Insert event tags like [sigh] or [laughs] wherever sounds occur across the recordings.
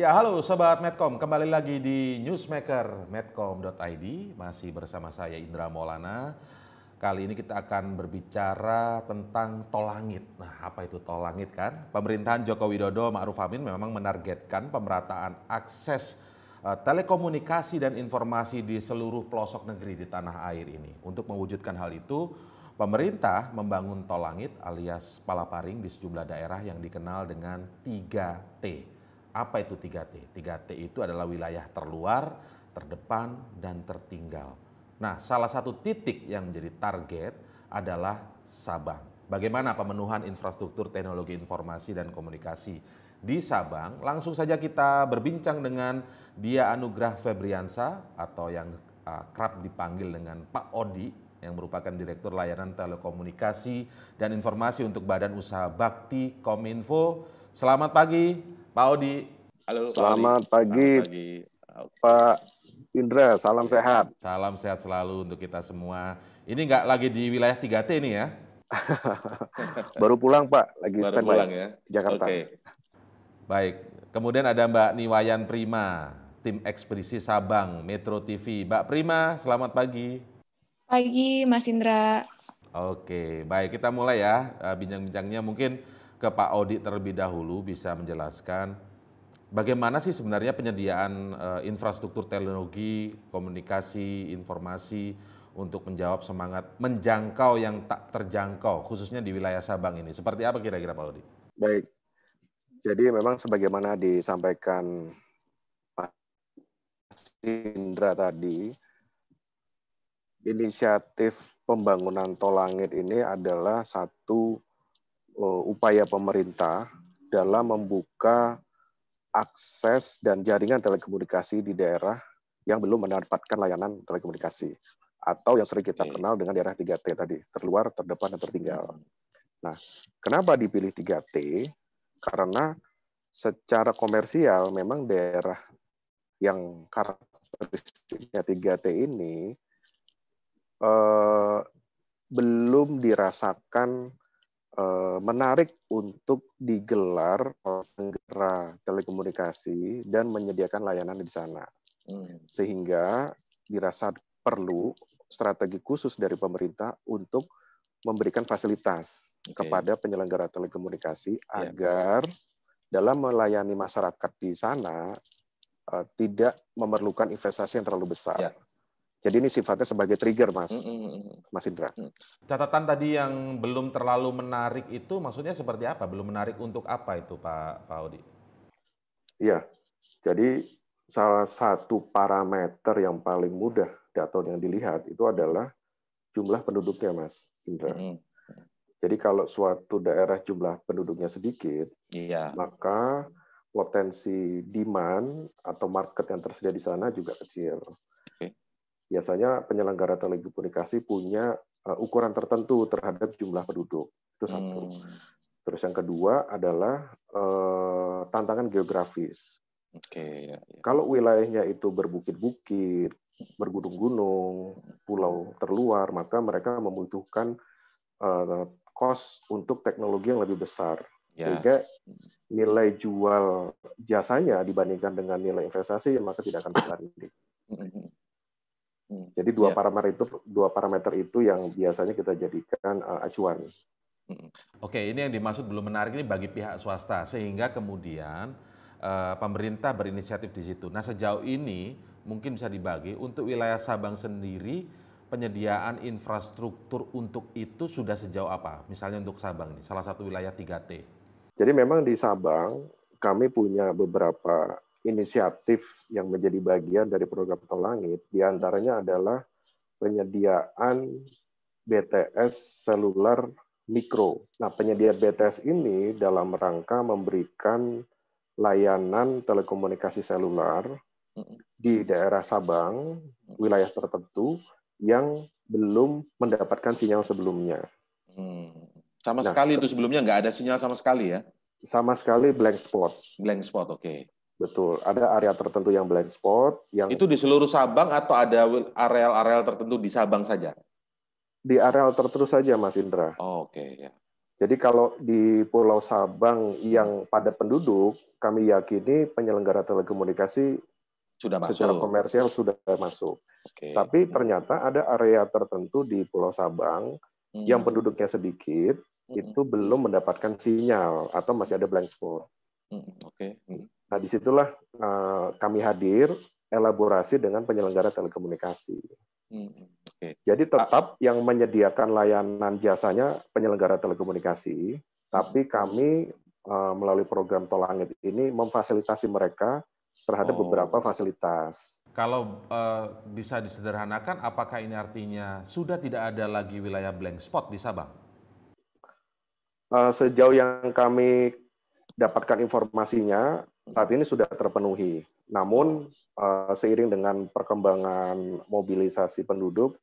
Ya, halo sobat Medcom. Kembali lagi di Newsmaker medcom.id. Masih bersama saya Indra Maulana. Kali ini kita akan berbicara tentang tol langit. Nah, apa itu tol langit kan? Pemerintahan Joko Widodo Ma'ruf Amin memang menargetkan pemerataan akses eh, telekomunikasi dan informasi di seluruh pelosok negeri di tanah air ini. Untuk mewujudkan hal itu, pemerintah membangun tol langit alias palaparing di sejumlah daerah yang dikenal dengan 3T. Apa itu 3T? 3T itu adalah wilayah terluar, terdepan, dan tertinggal. Nah, salah satu titik yang menjadi target adalah Sabang. Bagaimana pemenuhan infrastruktur teknologi informasi dan komunikasi di Sabang? Langsung saja kita berbincang dengan Dia Anugrah Febriansa atau yang uh, kerap dipanggil dengan Pak Odi yang merupakan Direktur Layanan Telekomunikasi dan Informasi untuk Badan Usaha Bakti Kominfo. Selamat pagi, Pak Odi. Halo. Selamat Pak pagi, Selamat pagi Pak Indra. Salam sehat. Salam sehat selalu untuk kita semua. Ini nggak lagi di wilayah 3T ini ya? [laughs] Baru pulang Pak, lagi Baru standby pulang ya. Jakarta. Okay. Baik. Kemudian ada Mbak Niwayan Prima, tim ekspedisi Sabang Metro TV. Mbak Prima, selamat pagi. Pagi Mas Indra. Oke, baik kita mulai ya eh, bincang-bincangnya mungkin ke Pak Odi terlebih dahulu bisa menjelaskan bagaimana sih sebenarnya penyediaan eh, infrastruktur teknologi, komunikasi, informasi untuk menjawab semangat menjangkau yang tak terjangkau khususnya di wilayah Sabang ini. Seperti apa kira-kira Pak Odi? Baik. Jadi memang sebagaimana disampaikan Mas Indra tadi, inisiatif pembangunan tol langit ini adalah satu Eh, upaya pemerintah dalam membuka akses dan jaringan telekomunikasi di daerah yang belum mendapatkan layanan telekomunikasi atau yang sering kita kenal dengan daerah 3T tadi, terluar, terdepan, dan tertinggal. Hmm. Nah, kenapa dipilih 3T? Karena secara komersial memang daerah yang karakteristiknya 3T ini eh, belum dirasakan Eh, menarik untuk digelar penggera telekomunikasi dan menyediakan layanan di sana. Hmm. Sehingga dirasa perlu strategi khusus dari pemerintah untuk memberikan fasilitas okay. kepada penyelenggara telekomunikasi yeah. agar dalam melayani masyarakat di sana eh, tidak memerlukan investasi yang terlalu besar. Yeah. Jadi ini sifatnya sebagai trigger, Mas. Mm-hmm. Mas Indra. Mm. Catatan tadi yang belum terlalu menarik itu maksudnya seperti apa? Belum menarik untuk apa itu, Pak Audi? Iya. Jadi salah satu parameter yang paling mudah atau yang dilihat itu adalah jumlah penduduknya, Mas Indra. Mm-hmm. Jadi kalau suatu daerah jumlah penduduknya sedikit, iya. maka potensi demand atau market yang tersedia di sana juga kecil biasanya penyelenggara telekomunikasi punya eh, ukuran tertentu terhadap jumlah penduduk. Itu satu. Hmm. Terus yang kedua adalah eh, tantangan geografis. Okay, ya, ya. Kalau wilayahnya itu berbukit-bukit, bergunung-gunung, pulau terluar, maka mereka membutuhkan cost eh, untuk teknologi yang lebih besar. Ya. Sehingga nilai jual jasanya dibandingkan dengan nilai investasi maka tidak akan sebanding. Jadi dua ya. parameter itu dua parameter itu yang biasanya kita jadikan uh, acuan. Oke, ini yang dimaksud belum menarik ini bagi pihak swasta sehingga kemudian uh, pemerintah berinisiatif di situ. Nah, sejauh ini mungkin bisa dibagi untuk wilayah Sabang sendiri penyediaan infrastruktur untuk itu sudah sejauh apa? Misalnya untuk Sabang ini, salah satu wilayah 3T. Jadi memang di Sabang kami punya beberapa inisiatif yang menjadi bagian dari program Tol Langit diantaranya adalah penyediaan BTS seluler mikro. Nah, penyedia BTS ini dalam rangka memberikan layanan telekomunikasi seluler di daerah Sabang, wilayah tertentu yang belum mendapatkan sinyal sebelumnya. Hmm. Sama nah, sekali itu sebelumnya nggak ada sinyal sama sekali ya? Sama sekali blank spot. Blank spot, oke. Okay. Betul. Ada area tertentu yang blind spot. Yang itu di seluruh Sabang atau ada areal-areal tertentu di Sabang saja? Di areal tertentu saja, Mas Indra. Oh, Oke. Okay. Ya. Jadi kalau di Pulau Sabang yang padat penduduk, kami yakini penyelenggara telekomunikasi sudah masuk. secara komersial sudah masuk. Okay. Tapi ternyata ada area tertentu di Pulau Sabang hmm. yang penduduknya sedikit, hmm. itu belum mendapatkan sinyal atau masih ada blank spot. Hmm. Oke. Okay. Hmm. Nah, disitulah uh, kami hadir elaborasi dengan penyelenggara telekomunikasi. Hmm, hmm, Jadi tetap ah. yang menyediakan layanan jasanya penyelenggara telekomunikasi, tapi hmm. kami eh, melalui program Tol Langit ini memfasilitasi mereka terhadap oh. beberapa fasilitas. Kalau uh, bisa disederhanakan, apakah ini artinya sudah tidak ada lagi wilayah blank spot di Sabang? Uh, sejauh yang kami dapatkan informasinya, saat ini sudah terpenuhi. Namun eh, seiring dengan perkembangan mobilisasi penduduk,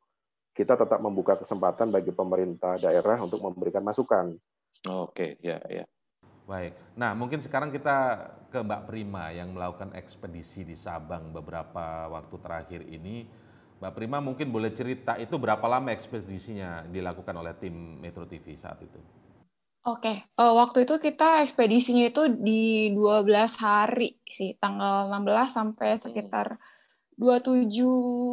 kita tetap membuka kesempatan bagi pemerintah daerah untuk memberikan masukan. Oke, ya, ya. Baik. Nah, mungkin sekarang kita ke Mbak Prima yang melakukan ekspedisi di Sabang beberapa waktu terakhir ini. Mbak Prima mungkin boleh cerita itu berapa lama ekspedisinya dilakukan oleh tim Metro TV saat itu? Oke, okay. uh, eh, waktu itu kita ekspedisinya itu di 12 hari sih, tanggal 16 sampai hmm. sekitar 27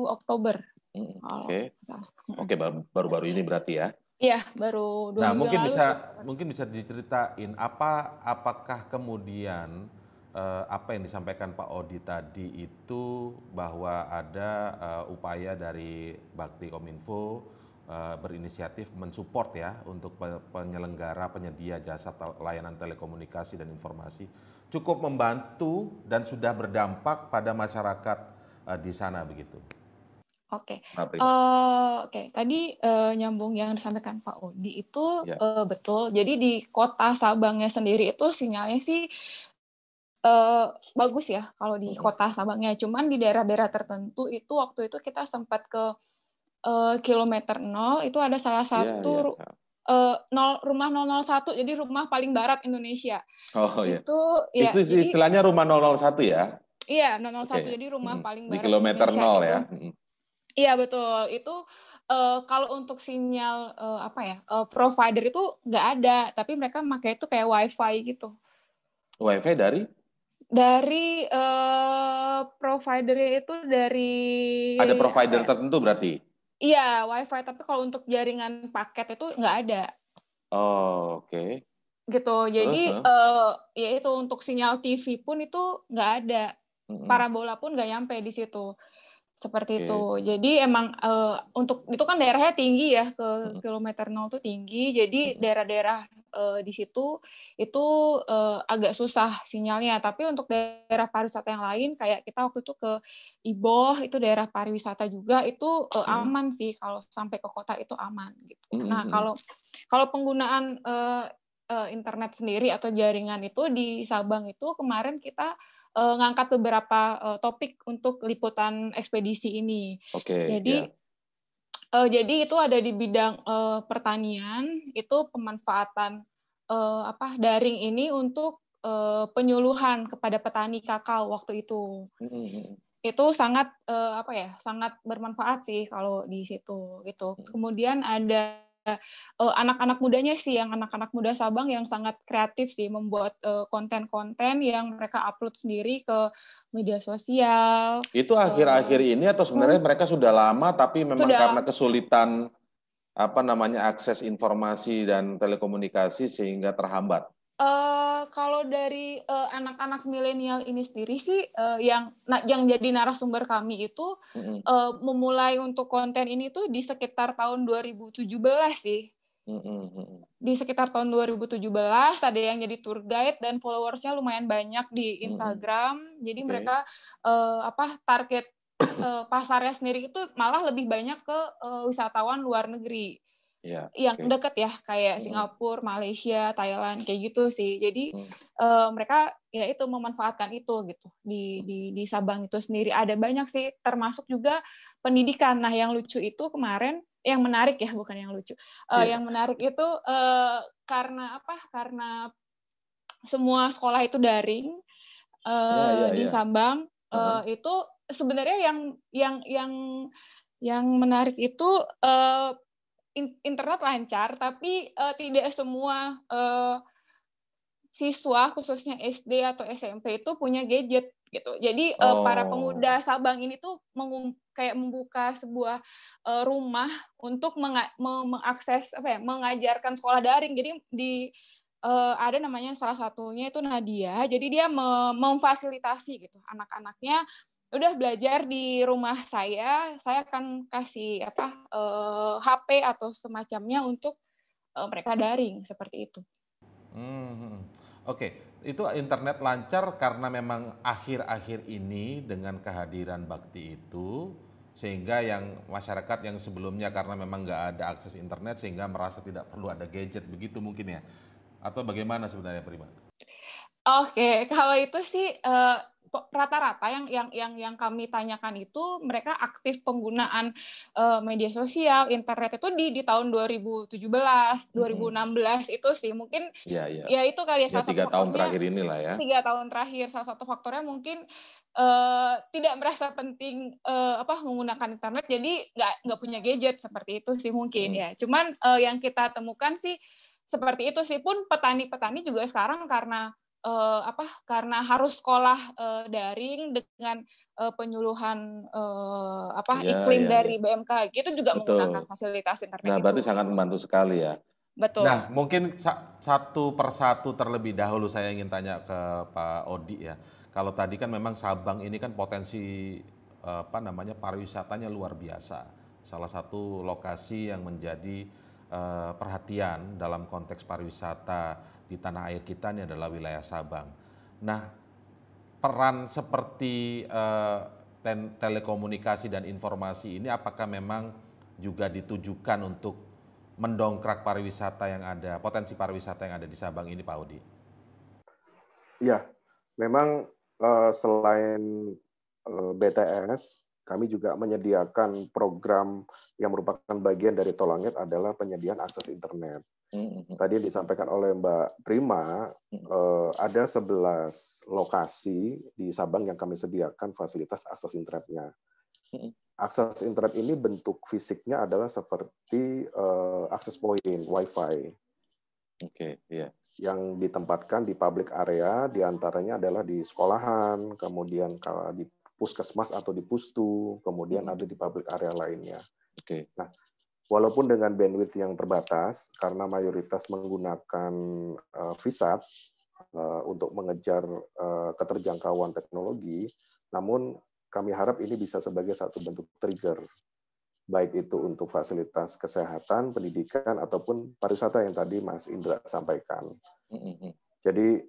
Oktober. Hmm, oke. Okay. Hmm. Oke, okay, baru-baru ini berarti ya. Iya, baru dua Nah, mungkin lalu. bisa mungkin bisa diceritain apa apakah kemudian uh, apa yang disampaikan Pak Odi tadi itu bahwa ada uh, upaya dari Bakti Kominfo Eh, berinisiatif mensupport ya untuk penyelenggara penyedia jasa layanan telekomunikasi dan informasi cukup membantu dan sudah berdampak pada masyarakat eh, di sana begitu. Oke, okay. uh, eh, oke. Okay. Tadi uh, nyambung yang disampaikan Pak Odi itu yeah. Ya. uh, betul. Jadi di kota Sabangnya sendiri itu sinyalnya sih uh, bagus ya kalau di kota Sabangnya. Cuman di daerah-daerah tertentu itu waktu itu kita sempat ke uh, kilometer nol itu ada salah iya, satu yeah, yeah. Uh, nol rumah 001 jadi rumah paling barat Indonesia. Oh iya. Itu ya, rumah jadi, istilahnya rumah 001 ya. Iya, 001 okay. jadi rumah paling barat. Di kilometer Indonesia nol ya. Iya, betul. Itu uh, kalau untuk sinyal uh, apa ya? Uh, provider itu nggak ada, tapi mereka pakai itu kayak WiFi gitu. WiFi dari dari uh, providernya itu dari ada provider ya, tertentu berarti Iya, wifi. Tapi kalau untuk jaringan paket itu nggak ada. Oh, oke. Okay. Gitu. Jadi eh uh, ya itu untuk sinyal TV pun itu nggak ada. Uh-huh. Parabola pun nggak nyampe di situ seperti okay. itu. Jadi emang uh, untuk itu kan daerahnya tinggi ya ke hmm. kilometer nol tuh tinggi. Jadi daerah-daerah uh, di situ itu uh, agak susah sinyalnya. Tapi untuk daerah pariwisata yang lain kayak kita waktu itu ke Iboh itu daerah pariwisata juga itu uh, aman sih kalau sampai ke kota itu aman gitu. Hmm. Nah, kalau kalau penggunaan uh, uh, internet sendiri atau jaringan itu di Sabang itu kemarin kita uh, ngangkat beberapa uh, topik untuk liputan ekspedisi ini. Okay, jadi yeah. Iya. uh, jadi itu ada di bidang uh, pertanian, itu pemanfaatan uh, apa daring ini untuk uh, penyuluhan kepada petani kakao waktu itu. Mm-hmm. Itu sangat uh, apa ya, sangat bermanfaat sih kalau di situ gitu. Mm. Kemudian ada anak eh, anak-anak mudanya sih yang anak-anak muda Sabang yang sangat kreatif sih membuat eh, konten-konten uh, yang mereka upload sendiri ke media sosial. Itu akhir-akhir uh, ini atau sebenarnya uh, mereka sudah lama tapi memang sudah. karena kesulitan apa namanya akses informasi dan telekomunikasi sehingga terhambat. Uh, Eh, kalau dari uh, anak-anak milenial ini sendiri sih uh, yang na yang jadi narasumber kami itu mm -hmm. uh, memulai untuk konten ini tuh di sekitar tahun 2017 sih. Mm -hmm. Di sekitar tahun 2017 ada yang jadi tour guide dan followersnya lumayan banyak di Instagram. Mm -hmm. Jadi okay. mereka uh, apa target uh, pasarnya sendiri itu malah lebih banyak ke uh, wisatawan luar negeri yeah, yang okay. deket ya kayak hmm. Singapura, Malaysia, Thailand kayak gitu sih. Jadi hmm. uh, mereka ya itu memanfaatkan itu gitu di di di Sabang itu sendiri ada banyak sih termasuk juga pendidikan. Nah yang lucu itu kemarin yang menarik ya bukan yang lucu. Uh, eh, yeah. Yang menarik itu uh, karena apa? Karena semua sekolah itu daring uh, yeah, yeah, di yeah. Sabang uh, uh -huh. itu sebenarnya yang yang yang yang menarik itu uh, internet lancar, tapi uh, tidak semua uh, siswa khususnya SD atau SMP itu punya gadget gitu. Jadi eh, oh. uh, para pemuda Sabang ini tuh mengum, kayak membuka sebuah uh, rumah untuk meng mengakses apa ya, mengajarkan sekolah daring. Jadi di uh, ada namanya salah satunya itu Nadia. Jadi dia mem memfasilitasi gitu anak-anaknya udah belajar di rumah saya saya akan kasih apa uh, eh, HP atau semacamnya untuk uh, mereka daring seperti itu. Hmm, oke okay. itu internet lancar karena memang akhir-akhir ini dengan kehadiran Bakti itu sehingga yang masyarakat yang sebelumnya karena memang nggak ada akses internet sehingga merasa tidak perlu ada gadget begitu mungkin ya atau bagaimana sebenarnya Prima? Oke, okay, kalau itu sih uh, rata-rata yang yang yang yang kami tanyakan itu mereka aktif penggunaan uh, media sosial internet itu di di tahun 2017 2016 hmm. itu sih mungkin ya, ya. ya itu kali ya, ya salah ya, tiga satu tahun terakhir inilah ya tiga tahun terakhir salah satu faktornya mungkin uh, tidak merasa penting uh, apa menggunakan internet jadi nggak nggak punya gadget seperti itu sih mungkin hmm. ya cuman uh, yang kita temukan sih seperti itu sih pun petani-petani juga sekarang karena uh, apa karena harus sekolah uh, daring dengan uh, penyuluhan uh, apa ya, iklim ya. dari iya. BMK itu juga Betul. menggunakan fasilitas internet. Nah, itu. berarti sangat membantu sekali ya. Betul. Nah, mungkin satu persatu terlebih dahulu saya ingin tanya ke Pak Odi ya. Kalau tadi kan memang Sabang ini kan potensi apa namanya pariwisatanya luar biasa. Salah satu lokasi yang menjadi uh, perhatian dalam konteks pariwisata di tanah air kita ini adalah wilayah Sabang. Nah, peran seperti uh, telekomunikasi dan informasi ini apakah memang juga ditujukan untuk mendongkrak pariwisata yang ada, potensi pariwisata yang ada di Sabang ini, Pak Audi? Ya, memang uh, selain uh, eh, BTS, kami juga menyediakan program yang merupakan bagian dari Tolangit adalah penyediaan akses internet. Tadi disampaikan oleh Mbak Prima, eh, ada 11 lokasi di Sabang yang kami sediakan fasilitas akses internetnya. Akses internet ini bentuk fisiknya adalah seperti eh, akses point WiFi. Oke, okay, iya. Yang ditempatkan di public area, diantaranya adalah di sekolahan, kemudian kalau di puskesmas atau di pustu, kemudian ada di public area lainnya. Oke. Okay. Nah, walaupun dengan bandwidth yang terbatas karena mayoritas menggunakan uh, eh, visat uh, eh, untuk mengejar uh, keterjangkauan teknologi, namun kami harap ini bisa sebagai satu bentuk trigger baik itu untuk fasilitas kesehatan, pendidikan ataupun pariwisata yang tadi Mas Indra sampaikan. Jadi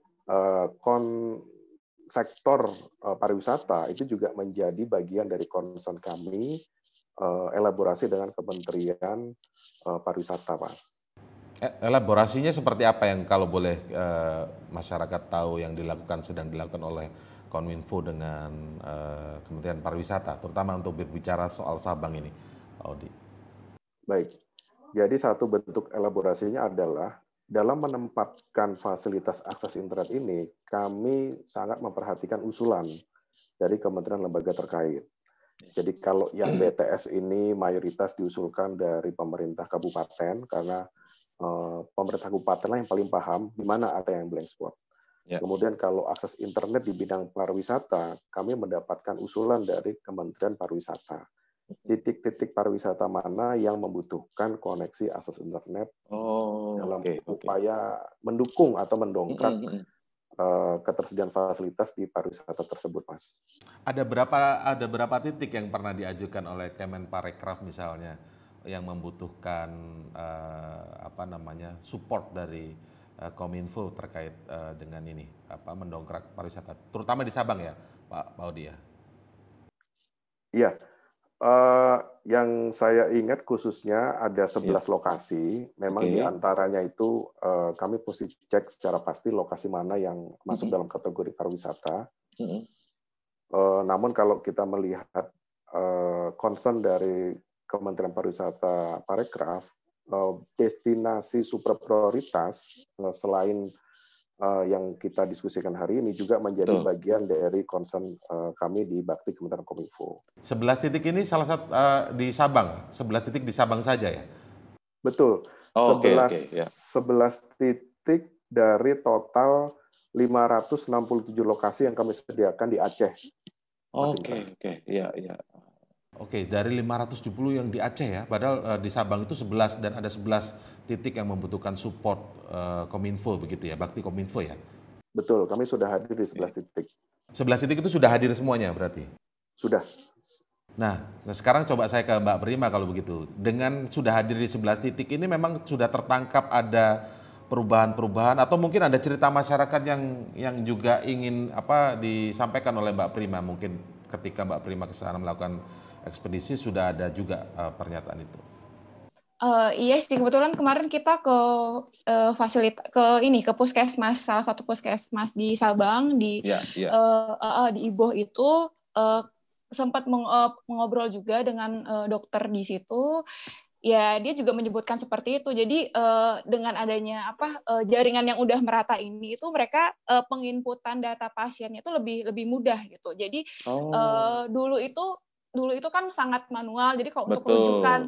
kon sektor pariwisata itu juga menjadi bagian dari concern kami Eh, elaborasi dengan Kementerian eh, Pariwisata, Pak. E, elaborasinya seperti apa yang kalau boleh eh, masyarakat tahu yang dilakukan sedang dilakukan oleh Kominfo dengan Kementerian Pariwisata, terutama untuk berbicara soal Sabang ini, Audi. Baik, jadi satu bentuk elaborasinya adalah dalam menempatkan fasilitas akses internet ini, kami sangat memperhatikan usulan dari kementerian lembaga terkait. Jadi hmm. kalau yang [clears throat] BTS ini mayoritas diusulkan dari pemerintah kabupaten karena eh, pemerintah kabupaten lah yang paling paham di mana ada yang blank spot. Ya. Kemudian kalau akses internet di bidang pariwisata, kami mendapatkan usulan dari Kementerian Pariwisata. Hmm. Titik-titik pariwisata mana yang membutuhkan koneksi akses internet oh, dalam okay, upaya okay. mendukung atau mendongkrak mm -hmm, hmm Eh, ketersediaan fasilitas di pariwisata tersebut, Mas. Ada berapa ada berapa titik yang pernah diajukan oleh Kemenparekraf misalnya yang membutuhkan uh, apa namanya support dari uh, Kominfo terkait uh, dengan ini apa mendongkrak pariwisata, terutama di Sabang ya, Pak Baudia. Iya. Uh, yang saya ingat khususnya ada 11 iya. yeah. lokasi. Memang okay. di antaranya itu uh, kami mesti cek secara pasti lokasi mana yang masuk mm -hmm. dalam kategori pariwisata. Mm -hmm. uh, namun kalau kita melihat uh, concern dari Kementerian Pariwisata Parekraf, uh, destinasi super prioritas uh, selain uh, yang kita diskusikan hari ini juga menjadi Tuh. bagian dari concern uh, kami di Bakti Kementerian Kominfo. 11 titik ini salah satu uh, di Sabang, 11 titik di Sabang saja ya? Betul. Oh, 11, okay, okay, yeah. 11 titik dari total 567 lokasi yang kami sediakan di Aceh. Oke, oke, iya, iya. Oke, dari 570 yang di Aceh ya, padahal uh, di Sabang itu 11 dan ada 11 titik yang membutuhkan support uh, Kominfo begitu ya, bakti Kominfo ya? Betul, kami sudah hadir di 11 iya. titik. 11 titik itu sudah hadir semuanya berarti? Sudah. Nah, nah sekarang coba saya ke Mbak Prima kalau begitu. Dengan sudah hadir di 11 titik ini memang sudah tertangkap ada perubahan-perubahan atau mungkin ada cerita masyarakat yang yang juga ingin apa disampaikan oleh Mbak Prima mungkin ketika Mbak Prima ke sana melakukan ekspedisi sudah ada juga uh, pernyataan itu. Uh, iya sih kebetulan kemarin kita ke uh, eh, fasilitas ke ini ke puskesmas salah satu puskesmas di Sabang di yeah, iya, iya. yeah. Uh, uh, di Iboh itu uh, sempat meng, mengobrol juga dengan uh, dokter di situ ya dia juga menyebutkan seperti itu jadi uh, dengan adanya apa uh, jaringan yang udah merata ini itu mereka uh, penginputan data pasiennya itu lebih lebih mudah gitu jadi oh. uh, dulu itu dulu itu kan sangat manual jadi kalau untuk menunjukkan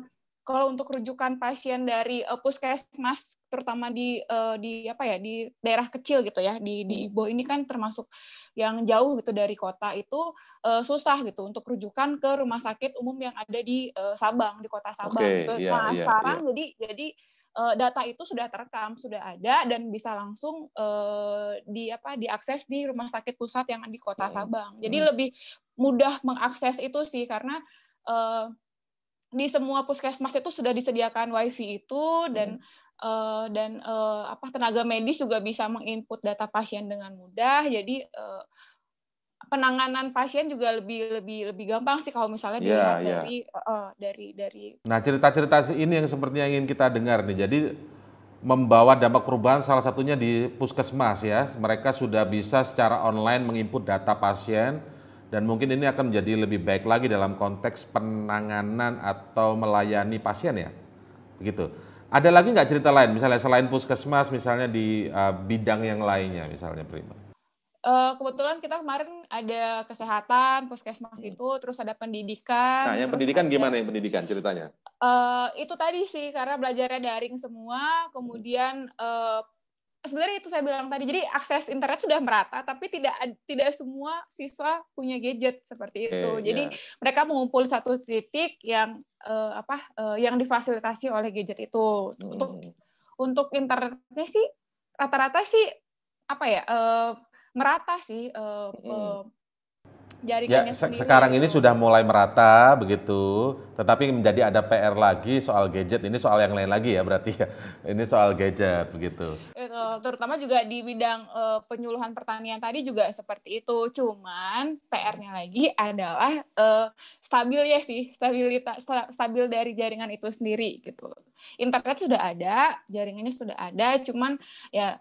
kalau untuk rujukan pasien dari uh, puskesmas terutama di uh, di apa ya di daerah kecil gitu ya di di hmm. Ibo ini kan termasuk yang jauh gitu dari kota itu uh, susah gitu untuk rujukan ke rumah sakit umum yang ada di uh, Sabang di kota Sabang okay, gitu. Yeah, nah, yeah, sekarang yeah. jadi jadi uh, data itu sudah terekam, sudah ada dan bisa langsung uh, di apa diakses di rumah sakit pusat yang di Kota hmm, Sabang. Jadi hmm. lebih mudah mengakses itu sih karena uh, di semua puskesmas itu sudah disediakan wifi itu dan hmm. Uh, dan uh, apa tenaga medis juga bisa menginput data pasien dengan mudah jadi uh, penanganan pasien juga lebih lebih lebih gampang sih kalau misalnya yeah, dilihat yeah. dari uh, dari dari Nah, cerita-cerita ini yang sepertinya ingin kita dengar nih. Jadi membawa dampak perubahan salah satunya di puskesmas ya. Mereka sudah bisa secara online menginput data pasien dan mungkin ini akan menjadi lebih baik lagi dalam konteks penanganan atau melayani pasien ya, begitu. Ada lagi nggak cerita lain, misalnya selain puskesmas, misalnya di uh, bidang yang lainnya, misalnya Prima? Uh, kebetulan kita kemarin ada kesehatan, puskesmas hmm. itu, terus ada pendidikan. Nah, yang pendidikan ada, gimana yang pendidikan ceritanya? Uh, itu tadi sih, karena belajarnya daring semua, kemudian uh, sebenarnya itu saya bilang tadi. Jadi akses internet sudah merata, tapi tidak tidak semua siswa punya gadget seperti itu. Eh, Jadi yeah. mereka mengumpul satu titik yang uh, apa uh, yang difasilitasi oleh gadget itu. Hmm. Untuk untuk internetnya sih rata-rata sih apa ya uh, merata sih uh, hmm jaringannya ya, se sendiri. Sekarang ini sudah mulai merata begitu, tetapi menjadi ada PR lagi soal gadget. Ini soal yang lain lagi ya berarti ya. [laughs] Ini soal gadget begitu. Eh, eh, terutama juga di bidang uh, penyuluhan pertanian tadi juga seperti itu. Cuman PR-nya lagi adalah uh, stabil ya sih, stabilitas stabil dari jaringan itu sendiri gitu. Internet sudah ada, jaringannya sudah ada, cuman ya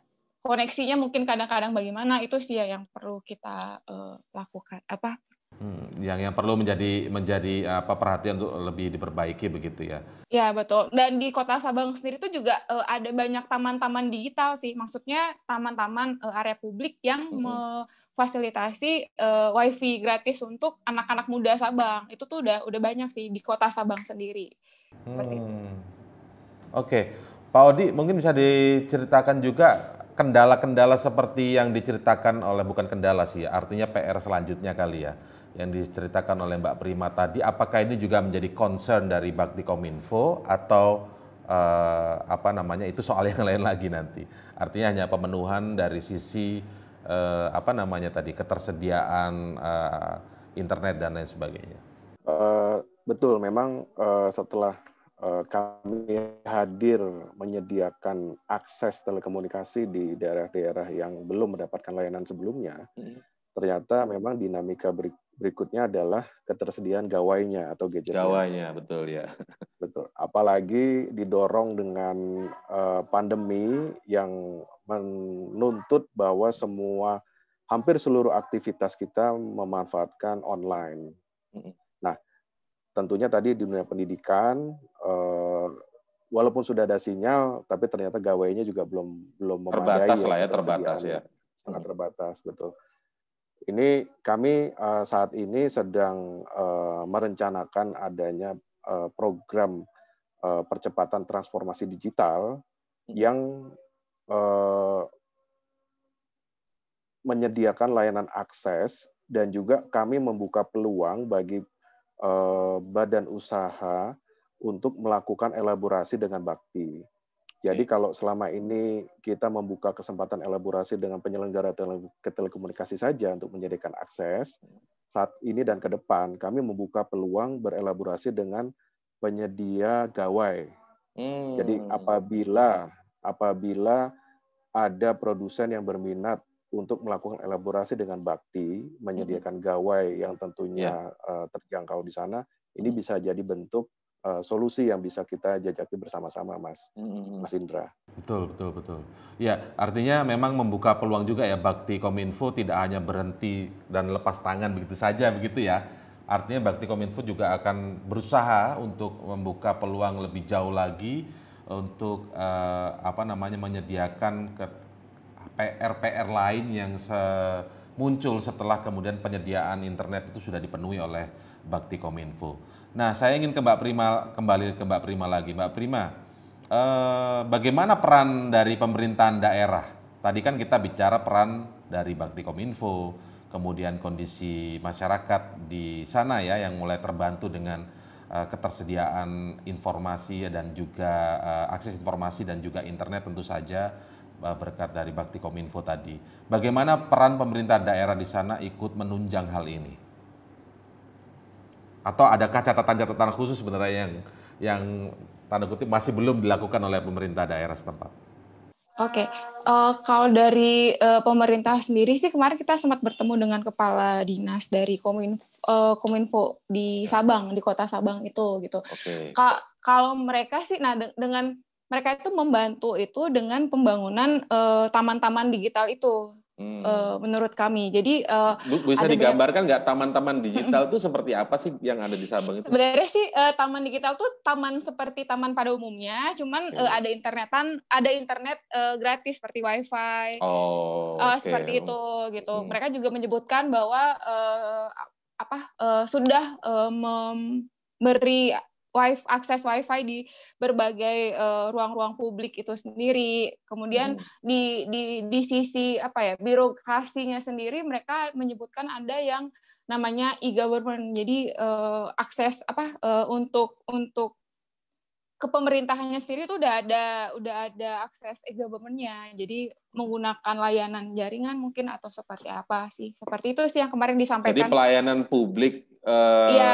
koneksinya mungkin kadang-kadang bagaimana itu sih ya yang perlu kita uh, lakukan apa Hmm, yang yang perlu menjadi menjadi apa perhatian untuk lebih diperbaiki begitu ya. Ya betul. Dan di Kota Sabang sendiri itu juga uh, ada banyak taman-taman digital sih. Maksudnya taman-taman uh, area publik yang hmm. memfasilitasi uh, WiFi gratis untuk anak-anak muda Sabang. Itu tuh udah udah banyak sih di Kota Sabang sendiri. Hmm. Oke. Okay. Pak Odi, mungkin bisa diceritakan juga kendala-kendala seperti yang diceritakan oleh bukan kendala sih, artinya PR selanjutnya kali ya yang diceritakan oleh Mbak Prima tadi, apakah ini juga menjadi concern dari Bakti Kominfo atau eh, apa namanya itu soal yang lain lagi nanti? Artinya hanya pemenuhan dari sisi eh, apa namanya tadi ketersediaan eh, internet dan lain sebagainya. Uh, betul, memang uh, setelah Eh, kami hadir menyediakan akses telekomunikasi di daerah-daerah yang belum mendapatkan layanan sebelumnya, hmm. ternyata memang dinamika berikutnya adalah ketersediaan gawainya atau gadget. Gawainya, betul ya. [laughs] Betul. Apalagi didorong dengan eh, pandemi yang menuntut bahwa semua hampir seluruh aktivitas kita memanfaatkan online. Hmm tentunya tadi di dunia pendidikan eh, walaupun sudah ada sinyal tapi ternyata gawainya juga belum belum memadai terbatas ya, lah ya terbatas ya, ya. sangat hmm. terbatas betul ini kami eh, saat ini sedang eh, merencanakan adanya program percepatan transformasi digital hmm. yang menyediakan layanan akses dan juga kami membuka peluang bagi Eh, badan usaha untuk melakukan elaborasi dengan bakti. Jadi kalau selama ini kita membuka kesempatan elaborasi dengan penyelenggara tele telekomunikasi saja untuk menjadikan akses, saat ini dan ke depan kami membuka peluang berelaborasi dengan penyedia gawai. Hmm. Jadi apabila apabila ada produsen yang berminat untuk melakukan elaborasi dengan bakti, menyediakan gawai yang tentunya yeah. Ya. terjangkau di sana, ini bisa jadi bentuk eh, solusi yang bisa kita jajaki bersama-sama, Mas, Mas Indra. Betul, betul, betul. Ya, artinya memang membuka peluang juga ya Bakti Kominfo tidak hanya berhenti dan lepas tangan begitu saja, begitu ya. Artinya Bakti Kominfo juga akan berusaha untuk membuka peluang lebih jauh lagi untuk eh, apa namanya menyediakan PR-PR lain yang se muncul setelah kemudian penyediaan internet itu sudah dipenuhi oleh Bakti Kominfo. Nah, saya ingin ke Mbak Prima kembali ke Mbak Prima lagi. Mbak Prima, eh, bagaimana peran dari pemerintahan daerah? Tadi kan kita bicara peran dari Bakti Kominfo, kemudian kondisi masyarakat di sana ya yang mulai terbantu dengan eh, ketersediaan informasi dan juga eh, akses informasi dan juga internet tentu saja Eh, berkat dari Bakti Kominfo tadi. Bagaimana peran pemerintah daerah di sana ikut menunjang hal ini? Atau adakah catatan-catatan khusus sebenarnya yang yang tanda kutip masih belum dilakukan oleh pemerintah daerah setempat? Oke, okay. uh, eh, kalau dari uh, pemerintah sendiri sih kemarin kita sempat bertemu dengan kepala dinas dari Kominfo, Kominfo di ya. Sabang, di kota Sabang itu gitu. Okay. kalau mereka sih, nah dengan mereka itu membantu itu dengan pembangunan eh, taman-taman uh, digital itu hmm. uh, menurut kami. Jadi uh, bisa digambarkan nggak taman-taman digital itu seperti apa sih yang ada di Sabang itu? Sebenarnya sih uh, taman digital itu taman seperti taman pada umumnya, cuman okay. uh, ada internetan, ada internet uh, gratis seperti WiFi, oh, uh, seperti itu gitu. Hmm. Mereka juga menyebutkan bahwa uh, apa uh, sudah uh, memberi wifi akses wifi di berbagai eh, ruang-ruang uh, publik itu sendiri kemudian hmm. di di di sisi apa ya birokrasinya sendiri mereka menyebutkan ada yang namanya e-government jadi uh, akses apa uh, untuk untuk ke pemerintahannya sendiri itu udah ada udah ada akses e-governmentnya jadi menggunakan layanan jaringan mungkin atau seperti apa sih seperti itu sih yang kemarin disampaikan jadi pelayanan publik eh, ya.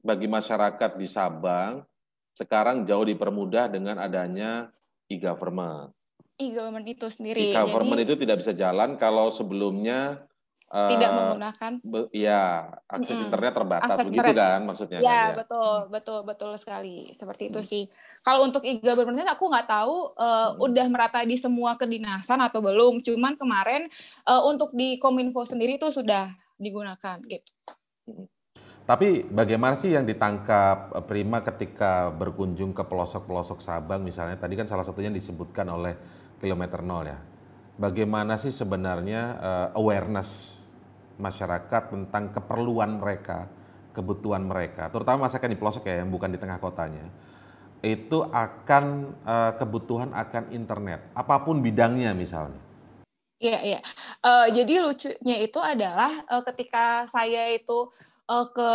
bagi masyarakat di Sabang sekarang jauh dipermudah dengan adanya e-government e-government itu sendiri e-government jadi, itu tidak bisa jalan kalau sebelumnya tidak eh, menggunakan be, ya akses mm internet terbatas akses begitu internet. kan maksudnya ya, kan, ya betul betul betul sekali seperti itu hmm. sih kalau untuk e-government aku nggak tahu uh, hmm. udah merata di semua kedinasan atau belum cuman kemarin uh, untuk di kominfo sendiri itu sudah digunakan gitu hmm. tapi bagaimana sih yang ditangkap Prima ketika berkunjung ke pelosok-pelosok Sabang misalnya tadi kan salah satunya disebutkan oleh kilometer nol ya bagaimana sih sebenarnya uh, awareness masyarakat tentang keperluan mereka, kebutuhan mereka, terutama masyarakat di pelosok ya, yang bukan di tengah kotanya, itu akan eh, kebutuhan akan internet, apapun bidangnya misalnya. Iya, iya. Uh, jadi lucunya itu adalah uh, ketika saya itu uh, ke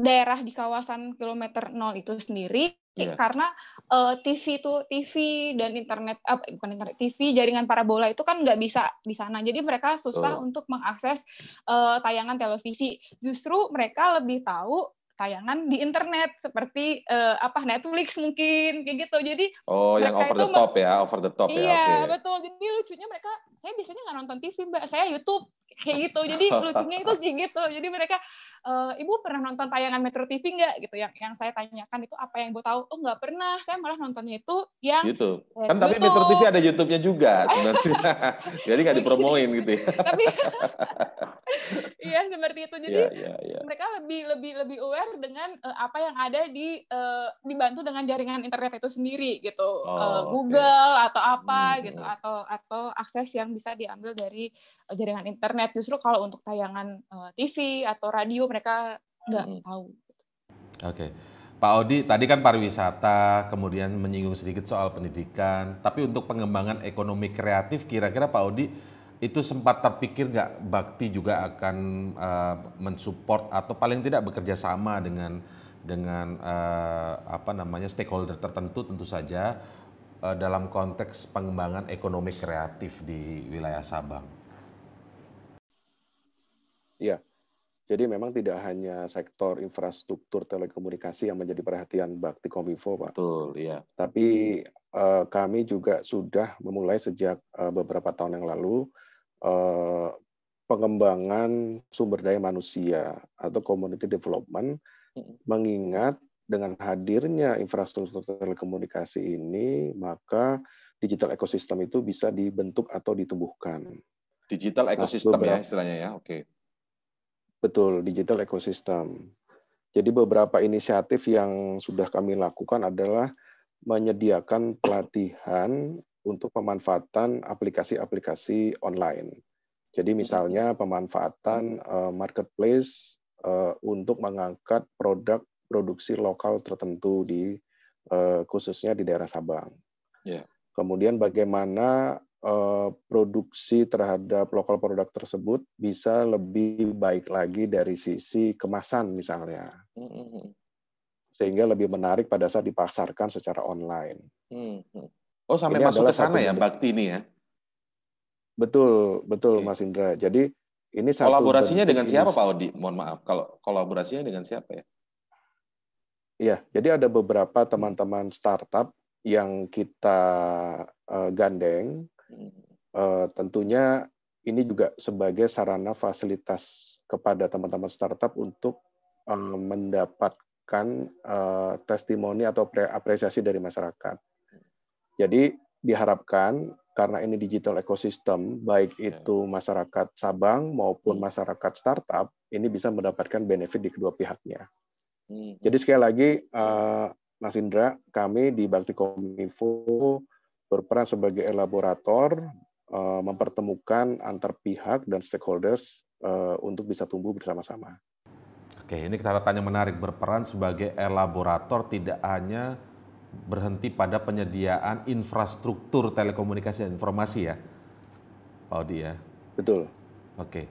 daerah di kawasan kilometer nol itu sendiri, yeah. karena uh, eh, TV itu TV dan internet uh, bukan internet TV jaringan parabola itu kan nggak bisa di sana jadi mereka susah oh. untuk mengakses uh, tayangan televisi justru mereka lebih tahu tayangan di internet seperti uh, apa Netflix mungkin kayak gitu jadi oh yang over the top ya over the top iya, ya iya okay. betul jadi lucunya mereka saya biasanya nggak nonton TV mbak saya YouTube kayak gitu jadi [laughs] lucunya itu sih gitu jadi mereka e, ibu pernah nonton tayangan Metro TV nggak gitu yang yang saya tanyakan itu apa yang ibu tahu oh nggak pernah saya malah nontonnya itu yang YouTube ya, kan YouTube. tapi Metro TV ada YouTube-nya juga sebenarnya [laughs] jadi nggak oh, iya. dipromoin gitu ya tapi [laughs] iya seperti itu jadi yeah, yeah, yeah. mereka lebih lebih lebih aware dengan uh, apa yang ada di uh, dibantu dengan jaringan internet itu sendiri gitu oh, uh, Google okay. atau apa hmm. gitu hmm. atau atau akses yang bisa diambil dari jaringan internet internet justru kalau untuk tayangan uh, eh, TV atau radio mereka nggak hmm. tahu. Oke, Pak Odi tadi kan pariwisata, kemudian menyinggung sedikit soal pendidikan, tapi untuk pengembangan ekonomi kreatif kira-kira Pak Odi itu sempat terpikir nggak Bakti juga akan uh, mensupport atau paling tidak bekerja sama dengan dengan uh, apa namanya stakeholder tertentu tentu saja dalam konteks pengembangan ekonomi kreatif di wilayah Sabang. Ya, jadi memang tidak hanya sektor infrastruktur telekomunikasi yang menjadi perhatian Bakti Kominfo, Pak. Betul, ya. Tapi uh, kami juga sudah memulai sejak uh, beberapa tahun yang lalu uh, pengembangan sumber daya manusia atau community development, mengingat dengan hadirnya infrastruktur telekomunikasi ini, maka digital ekosistem itu bisa dibentuk atau ditumbuhkan. Digital nah, ekosistem nah, ya istilahnya ya, oke. Betul, digital ekosistem. Jadi beberapa inisiatif yang sudah kami lakukan adalah menyediakan pelatihan untuk pemanfaatan aplikasi-aplikasi online. Jadi misalnya pemanfaatan eh, marketplace eh, untuk mengangkat produk produksi lokal tertentu di eh, khususnya di daerah Sabang. Yeah. Kemudian bagaimana Eh, produksi terhadap lokal produk tersebut bisa lebih baik lagi dari sisi kemasan misalnya. Mm-hmm. Sehingga lebih menarik pada saat dipasarkan secara online. Mm-hmm. Oh, sampai ini masuk ke sana ya Bakti ini ya. Betul, betul Oke. Mas Indra. Jadi ini satu kolaborasinya dengan siapa Pak Odi? Mohon maaf kalau kolaborasinya dengan siapa ya? Iya, jadi ada beberapa teman-teman startup yang kita eh, gandeng Eh, tentunya ini juga sebagai sarana fasilitas kepada teman-teman startup untuk eh, mendapatkan eh, testimoni atau apresiasi dari masyarakat. Jadi diharapkan karena ini digital ekosistem baik itu masyarakat Sabang maupun hmm. masyarakat startup, ini bisa mendapatkan benefit di kedua pihaknya. Hmm. Jadi sekali lagi, Mas Indra, kami di Bakti Kominfo berperan sebagai elaborator, eh, mempertemukan antar pihak dan stakeholders eh, untuk bisa tumbuh bersama-sama. Oke, ini kita tanya menarik. Berperan sebagai elaborator tidak hanya berhenti pada penyediaan infrastruktur telekomunikasi dan informasi ya, Pak Odi ya? Betul. Oke,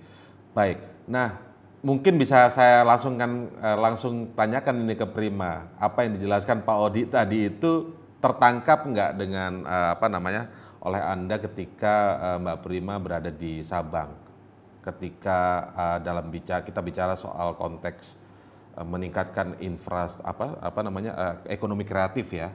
baik. Nah, mungkin bisa saya langsung eh, langsung tanyakan ini ke Prima. Apa yang dijelaskan Pak Odi tadi itu tertangkap nggak dengan uh, apa namanya oleh anda ketika uh, Mbak Prima berada di Sabang, ketika uh, dalam bicara kita bicara soal konteks uh, meningkatkan infrastruktur apa apa namanya uh, ekonomi kreatif ya,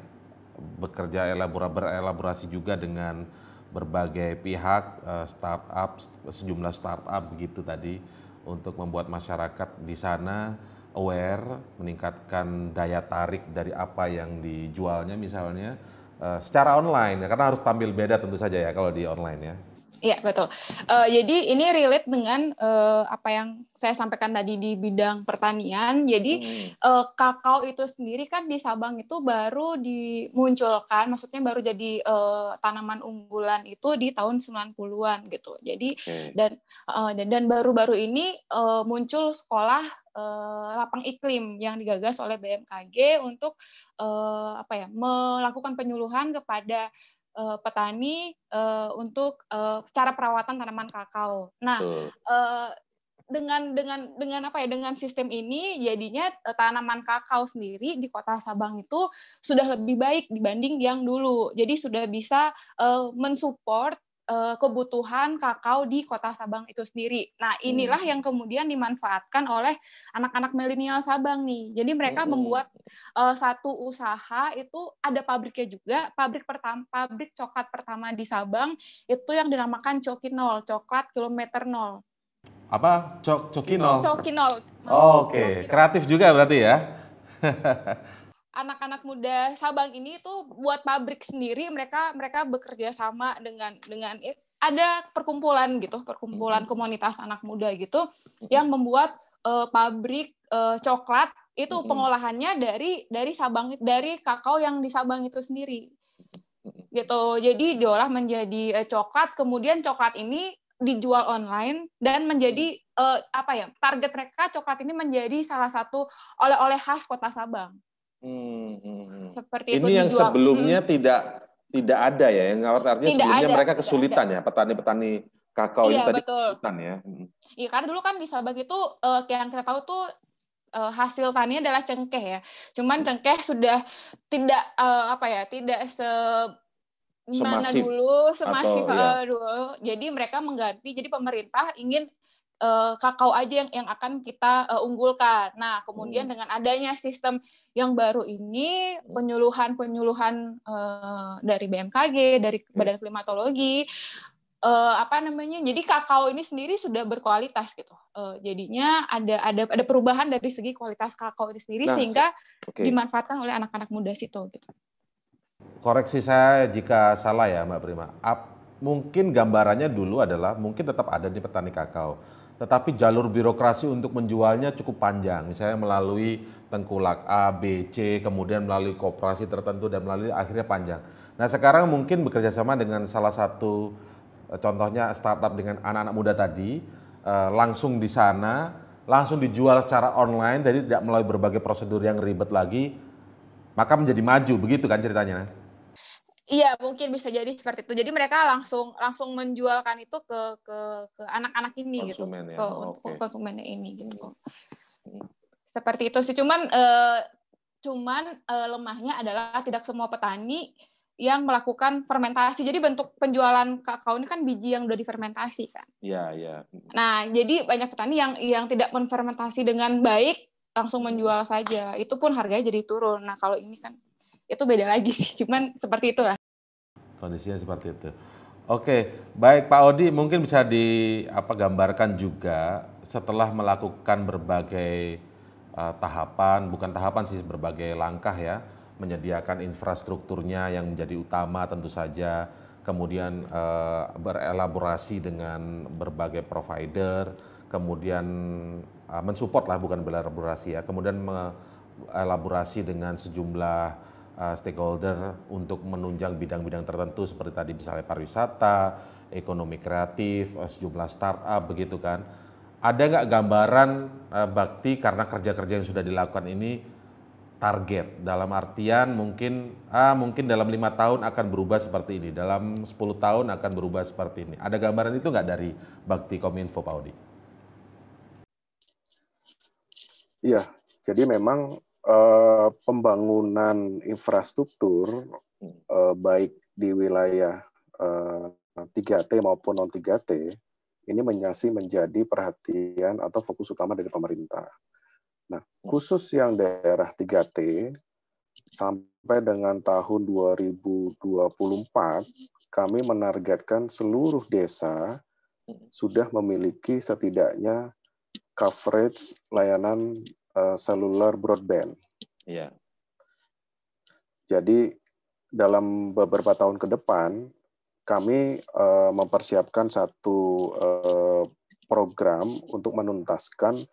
bekerja elabora berelaborasi juga dengan berbagai pihak uh, startup sejumlah startup begitu tadi untuk membuat masyarakat di sana aware, meningkatkan daya tarik dari apa yang dijualnya misalnya uh, secara online ya karena harus tampil beda tentu saja ya kalau di online ya. Iya betul. Uh, jadi ini relate dengan uh, apa yang saya sampaikan tadi di bidang pertanian. Jadi hmm. uh, kakao itu sendiri kan di Sabang itu baru dimunculkan, maksudnya baru jadi uh, tanaman unggulan itu di tahun 90-an gitu. Jadi okay. dan uh, dan baru-baru ini uh, muncul sekolah uh, lapang iklim yang digagas oleh BMKG untuk uh, apa ya melakukan penyuluhan kepada uh, petani uh, untuk uh, cara perawatan tanaman kakao. Nah, uh, dengan dengan dengan apa ya dengan sistem ini jadinya tanaman kakao sendiri di kota Sabang itu sudah lebih baik dibanding yang dulu jadi sudah bisa uh, mensupport Eh, kebutuhan kakao di kota Sabang itu sendiri. Nah, hmm. inilah hmm. yang kemudian dimanfaatkan oleh anak-anak milenial Sabang nih. Jadi mereka hmm. membuat uh, satu usaha itu ada pabriknya juga, pabrik pertama pabrik coklat pertama di Sabang itu yang dinamakan Cokinol, coklat kilometer nol. Apa? Cok Cokinol. Cokinol. Oh, Oke, okay. kreatif juga berarti ya. [laughs] anak-anak muda Sabang ini itu buat pabrik sendiri mereka mereka bekerja sama dengan dengan ada perkumpulan gitu perkumpulan mm-hmm. komunitas anak muda gitu mm-hmm. yang membuat uh, pabrik uh, coklat itu mm-hmm. pengolahannya dari dari Sabang dari kakao yang di Sabang itu sendiri mm-hmm. gitu jadi diolah menjadi uh, coklat kemudian coklat ini dijual online dan menjadi uh, apa ya target mereka coklat ini menjadi salah satu oleh-oleh khas kota Sabang Hmm, hmm, hmm. Seperti ini itu yang dijual. sebelumnya hmm. tidak tidak ada ya, yang artinya tidak sebelumnya ada, mereka kesulitan tidak ya petani-petani kakao iya, ini tadi betul. kesulitan ya. Hmm. Iya karena dulu kan di Sabang itu uh, eh, yang kita tahu tuh eh, hasil tani adalah cengkeh ya. Cuman cengkeh sudah tidak uh, apa ya, tidak se mana dulu semasif atau, uh, iya. dulu. Jadi mereka mengganti. Jadi pemerintah ingin uh, kakao aja yang yang akan kita uh, unggulkan. Nah, kemudian hmm. dengan adanya sistem yang baru ini hmm. penyuluhan-penyuluhan uh, dari BMKG, dari hmm. Badan Klimatologi uh, apa namanya jadi kakao ini sendiri sudah berkualitas gitu uh, jadinya ada ada ada perubahan dari segi kualitas kakao ini sendiri nah, sehingga okay. dimanfaatkan oleh anak-anak muda situ gitu koreksi saya jika salah ya mbak Prima Ap, mungkin gambarannya dulu adalah mungkin tetap ada di petani kakao tetapi jalur birokrasi untuk menjualnya cukup panjang. Misalnya melalui tengkulak A, B, C, kemudian melalui kooperasi tertentu dan melalui akhirnya panjang. Nah sekarang mungkin bekerja sama dengan salah satu e, contohnya startup dengan anak-anak muda tadi, e, langsung di sana, langsung dijual secara online, jadi tidak melalui berbagai prosedur yang ribet lagi, maka menjadi maju, begitu kan ceritanya? Iya, mungkin bisa jadi seperti itu. Jadi mereka langsung langsung menjualkan itu ke ke ke anak-anak ini gitu. konsumen gitu, ya. ke oh, untuk okay. konsumennya ini gitu. Iya. Seperti itu sih. Cuman eh, cuman eh, lemahnya adalah tidak semua petani yang melakukan fermentasi. Jadi bentuk penjualan kakao ini kan biji yang sudah difermentasi kan. Iya, iya. Nah, jadi banyak petani yang yang tidak menfermentasi dengan baik langsung menjual saja. Itu pun harganya jadi turun. Nah, kalau ini kan itu beda lagi sih. Cuman seperti itulah. Kondisinya seperti itu. Oke, baik Pak Odi, mungkin bisa di apa gambarkan juga setelah melakukan berbagai uh, tahapan, bukan tahapan sih berbagai langkah ya, menyediakan infrastrukturnya yang menjadi utama tentu saja, kemudian uh, berelaborasi dengan berbagai provider, kemudian uh, mensupport lah bukan berelaborasi ya, kemudian elaborasi dengan sejumlah Eh, stakeholder untuk menunjang bidang-bidang tertentu seperti tadi misalnya pariwisata, ekonomi kreatif, eh, sejumlah startup begitu kan. Ada nggak gambaran eh, Bakti karena kerja-kerja yang sudah dilakukan ini target dalam artian mungkin ah mungkin dalam lima tahun akan berubah seperti ini, dalam 10 tahun akan berubah seperti ini. Ada gambaran itu nggak dari Bakti Kominfo Pak Audi? Iya, jadi memang Eh, pembangunan infrastruktur uh, baik di wilayah uh, eh, 3T maupun non 3T ini masih menjadi perhatian atau fokus utama dari pemerintah. Nah, hmm. khusus yang daerah 3T sampai dengan tahun 2024 kami menargetkan seluruh desa hmm. sudah memiliki setidaknya coverage layanan Eh, seluler broadband. Yeah. Jadi dalam beberapa tahun ke depan kami eh, mempersiapkan satu eh, program untuk menuntaskan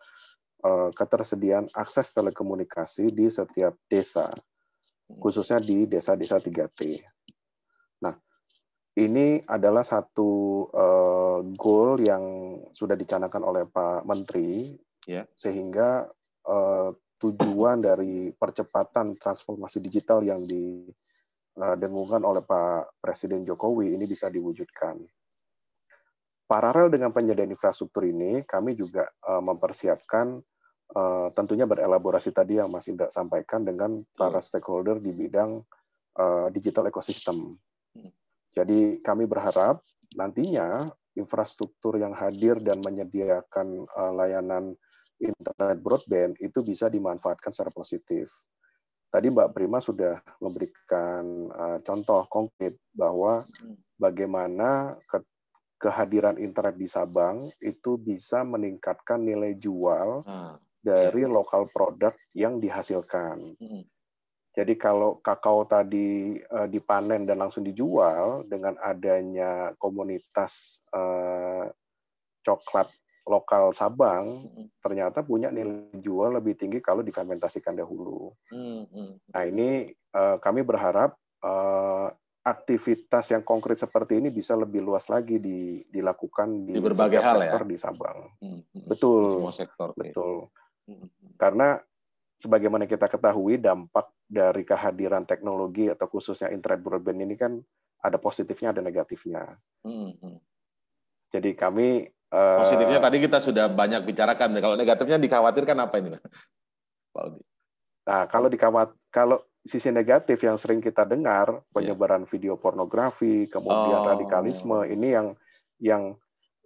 ketersediaan akses telekomunikasi di setiap desa, hmm. khususnya di desa-desa 3T. Nah, ini adalah satu goal yang sudah dicanangkan oleh Pak Menteri, yeah. sehingga Eh, tujuan dari percepatan transformasi digital yang didengungkan eh, oleh Pak Presiden Jokowi ini bisa diwujudkan. Paralel dengan penyediaan infrastruktur ini, kami juga eh, mempersiapkan tentunya berelaborasi tadi yang Mas Indra sampaikan dengan para stakeholder di bidang digital ekosistem. Jadi kami berharap nantinya infrastruktur yang hadir dan menyediakan layanan internet broadband itu bisa dimanfaatkan secara positif. Tadi Mbak Prima sudah memberikan eh, contoh konkret bahwa bagaimana kehadiran internet di Sabang itu bisa meningkatkan nilai jual ah, dari iya. lokal produk yang dihasilkan. Jadi kalau kakao tadi eh, dipanen dan langsung dijual dengan adanya komunitas eh, coklat lokal Sabang ternyata punya nilai jual lebih tinggi kalau difermentasikan dahulu. Nah ini uh, kami berharap uh, aktivitas yang konkret seperti ini bisa lebih luas lagi di, dilakukan di, di berbagai hal ya? sektor ya? di Sabang. Hmm. Betul. Di semua sektor. Betul. Hmm. Karena sebagaimana kita ketahui dampak dari kehadiran teknologi atau khususnya internet broadband ini kan ada positifnya ada negatifnya. Hmm. Jadi kami Uh, Positifnya tadi kita sudah banyak bicarakan. Kalau negatifnya dikhawatirkan apa ini, Pak Aldi? Nah, kalau dikawat kalau sisi negatif yang sering kita dengar iya. penyebaran yeah. video pornografi, kemudian oh. radikalisme ini yang yang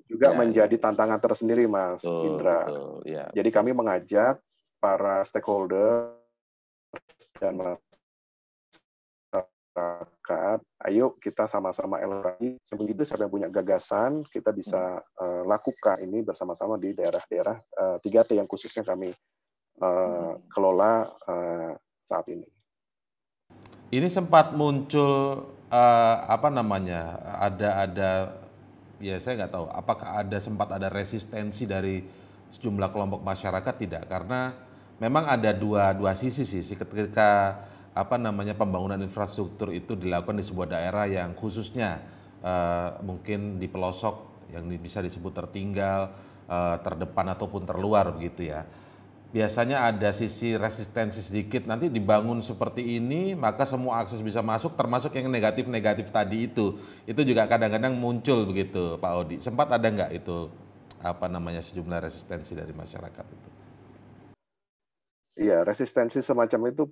juga yeah, menjadi iya. tantangan tersendiri, Mas betul, Indra. Betul, yeah. Jadi kami mengajak para stakeholder dan masyarakat, ayo kita sama-sama elaborasi. Sebelum itu siapa punya gagasan, kita bisa uh, lakukan ini bersama-sama di daerah-daerah uh, eh, 3T yang khususnya kami uh, kelola uh, saat ini. Ini sempat muncul uh, apa namanya? Ada ada ya saya nggak tahu. Apakah ada sempat ada resistensi dari sejumlah kelompok masyarakat tidak? Karena memang ada dua dua sisi sih ketika apa namanya pembangunan infrastruktur itu dilakukan di sebuah daerah yang khususnya uh, mungkin di pelosok yang bisa disebut tertinggal, uh, terdepan ataupun terluar begitu ya. Biasanya ada sisi resistensi sedikit nanti dibangun seperti ini maka semua akses bisa masuk termasuk yang negatif-negatif tadi itu. Itu juga kadang-kadang muncul begitu Pak Odi. Sempat ada nggak itu apa namanya sejumlah resistensi dari masyarakat itu? Iya, resistensi semacam itu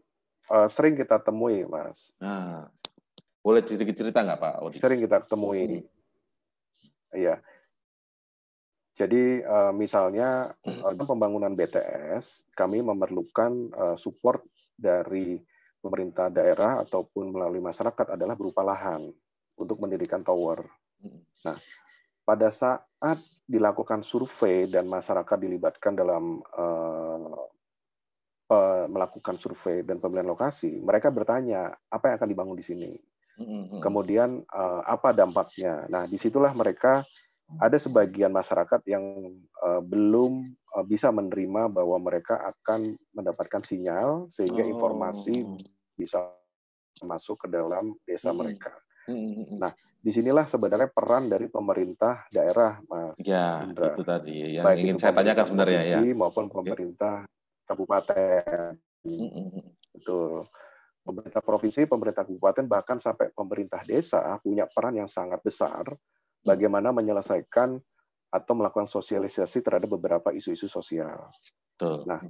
uh, sering kita temui, Mas. Nah, boleh cerita cerita nggak, Pak? Audi? Sering kita temui. Hmm. Iya. Eh, hmm. Jadi uh, misalnya dalam pembangunan BTS, kami memerlukan uh, support dari pemerintah daerah ataupun melalui masyarakat adalah berupa lahan untuk mendirikan tower. Hmm. Nah, pada saat dilakukan survei dan masyarakat dilibatkan dalam uh, Eh, melakukan survei dan pemilihan lokasi, mereka bertanya apa yang akan dibangun di sini, mm-hmm. kemudian eh, apa dampaknya. Nah, disitulah mereka ada sebagian masyarakat yang eh, belum bisa menerima bahwa mereka akan mendapatkan sinyal sehingga oh. informasi bisa masuk ke dalam desa mm-hmm. mereka. Mm-hmm. Nah, disinilah sebenarnya peran dari pemerintah daerah, Mas. Ya, Indra. itu tadi yang Baik ingin saya tanyakan sebenarnya ya. Maupun pemerintah kabupaten. itu Pemerintah provinsi, pemerintah kabupaten, bahkan sampai pemerintah desa punya peran yang sangat besar bagaimana menyelesaikan atau melakukan sosialisasi terhadap beberapa isu-isu sosial. Betul. Nah,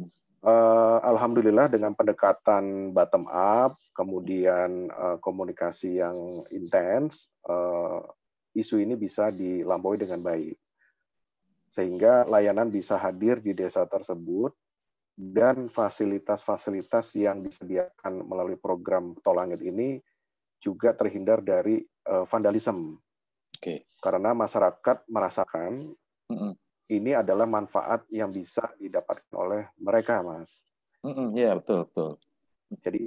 eh, alhamdulillah dengan pendekatan bottom up, kemudian eh, komunikasi yang intens, eh, isu ini bisa dilampaui dengan baik sehingga layanan bisa hadir di desa tersebut dan fasilitas-fasilitas yang disediakan melalui program tol langit ini juga terhindar dari uh, vandalisme. Okay. Karena masyarakat merasakan mm -hmm. ini adalah manfaat yang bisa didapatkan oleh mereka, Mas. Mm -hmm. yeah, betul betul. Jadi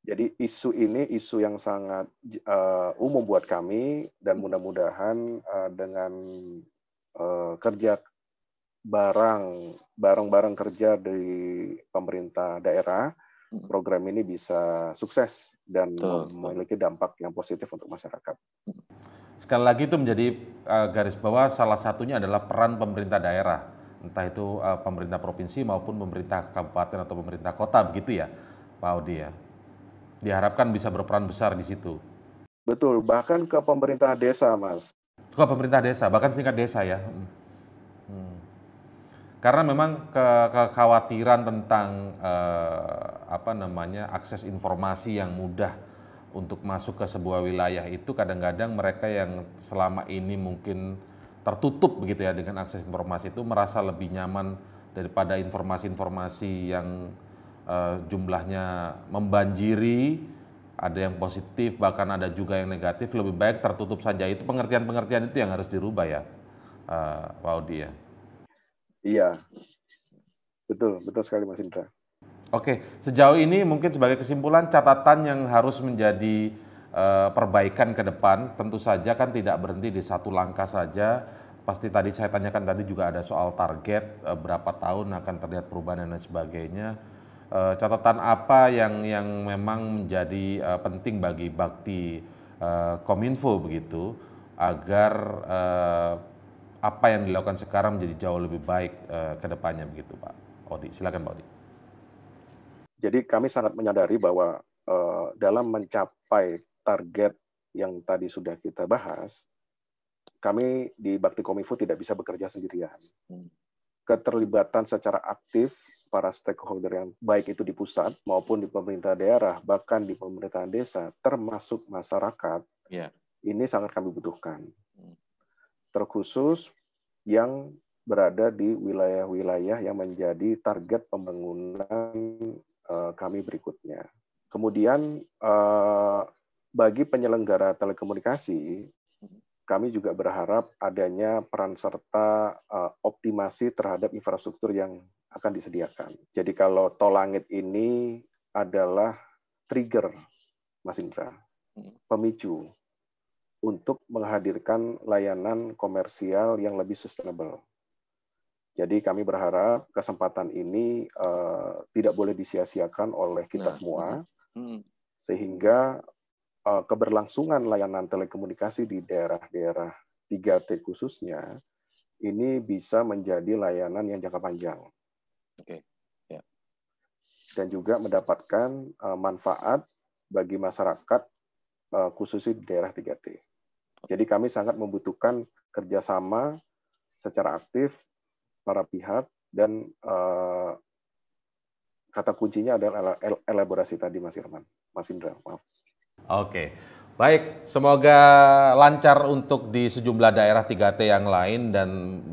jadi isu ini isu yang sangat uh, umum buat kami dan mudah-mudahan uh, dengan uh, kerja barang barang-barang kerja di pemerintah daerah hmm. program ini bisa sukses dan Betul. memiliki dampak yang positif untuk masyarakat. Hmm. Sekali lagi itu menjadi eh, garis bawah salah satunya adalah peran pemerintah daerah, entah itu eh, pemerintah provinsi maupun pemerintah kabupaten atau pemerintah kota begitu ya, Pak Audi ya. Diharapkan bisa berperan besar di situ. Betul, bahkan ke pemerintah desa, Mas. Ke pemerintah desa, bahkan singkat desa ya. Hmm. Karena memang ke kekhawatiran tentang eh, apa namanya akses informasi yang mudah untuk masuk ke sebuah wilayah itu kadang-kadang mereka yang selama ini mungkin tertutup begitu ya dengan akses informasi itu merasa lebih nyaman daripada informasi-informasi yang eh, jumlahnya membanjiri ada yang positif bahkan ada juga yang negatif lebih baik tertutup saja itu pengertian-pengertian itu yang harus dirubah ya uh, Pak Audi ya Iya, betul, betul sekali Mas Indra. Oke, sejauh ini mungkin sebagai kesimpulan catatan yang harus menjadi uh, perbaikan ke depan, tentu saja kan tidak berhenti di satu langkah saja. Pasti tadi saya tanyakan tadi juga ada soal target uh, berapa tahun akan terlihat perubahan dan lain sebagainya. Uh, catatan apa yang yang memang menjadi penting bagi Bakti Kominfo begitu agar apa yang dilakukan sekarang menjadi jauh lebih baik uh, ke depannya begitu Pak Odi. Silakan Pak Odi. Jadi kami sangat menyadari bahwa uh, dalam mencapai target yang tadi sudah kita bahas, kami di Bakti Kominfo tidak bisa bekerja sendirian. Hmm. Keterlibatan secara aktif para stakeholder yang baik itu di pusat maupun di pemerintah daerah, bahkan di pemerintahan desa, termasuk masyarakat, yeah. ini sangat kami butuhkan terkhusus yang berada di wilayah-wilayah yang menjadi target pembangunan eh, kami berikutnya. Kemudian eh, bagi penyelenggara telekomunikasi, kami juga berharap adanya peran serta eh, optimasi terhadap infrastruktur yang akan disediakan. Jadi kalau tol langit ini adalah trigger, Mas Indra, hmm. pemicu untuk menghadirkan layanan komersial yang lebih sustainable. Jadi kami berharap kesempatan ini uh, tidak boleh disia-siakan oleh kita nah, semua, sehingga uh, keberlangsungan layanan telekomunikasi di daerah-daerah 3T khususnya ini bisa menjadi layanan yang jangka panjang. Oke. Okay. Ya. Yeah. Dan juga mendapatkan uh, manfaat bagi masyarakat uh, khususnya di daerah 3T. Jadi kami sangat membutuhkan kerjasama secara aktif para pihak dan uh, kata kuncinya adalah elaborasi tadi Mas Irman, Mas Indra, maaf. Oke. Baik, semoga lancar untuk di sejumlah daerah 3T yang lain dan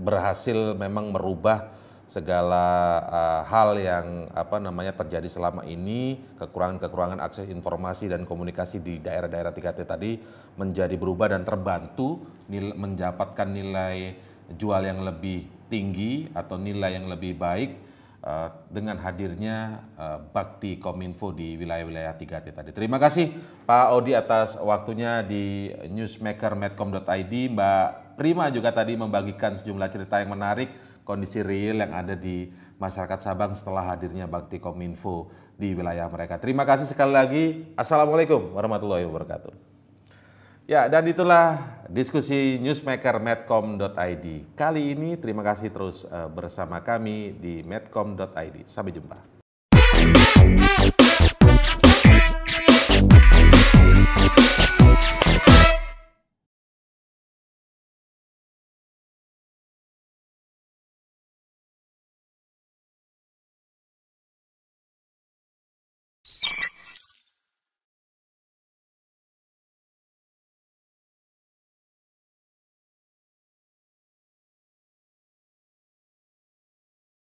berhasil memang merubah segala uh, hal yang apa namanya terjadi selama ini kekurangan-kekurangan akses informasi dan komunikasi di daerah-daerah 3T tadi menjadi berubah dan terbantu nil, mendapatkan nilai jual yang lebih tinggi atau nilai yang lebih baik uh, dengan hadirnya uh, Bakti Kominfo di wilayah-wilayah 3T tadi. Terima kasih Pak Odi atas waktunya di newsmaker.medcom.id. Mbak Prima juga tadi membagikan sejumlah cerita yang menarik kondisi real yang ada di masyarakat Sabang setelah hadirnya Bakti Kominfo di wilayah mereka. Terima kasih sekali lagi. Assalamualaikum warahmatullahi wabarakatuh. Ya, dan itulah diskusi newsmaker medcom.id. Kali ini terima kasih terus eh, bersama kami di medcom.id. Sampai jumpa.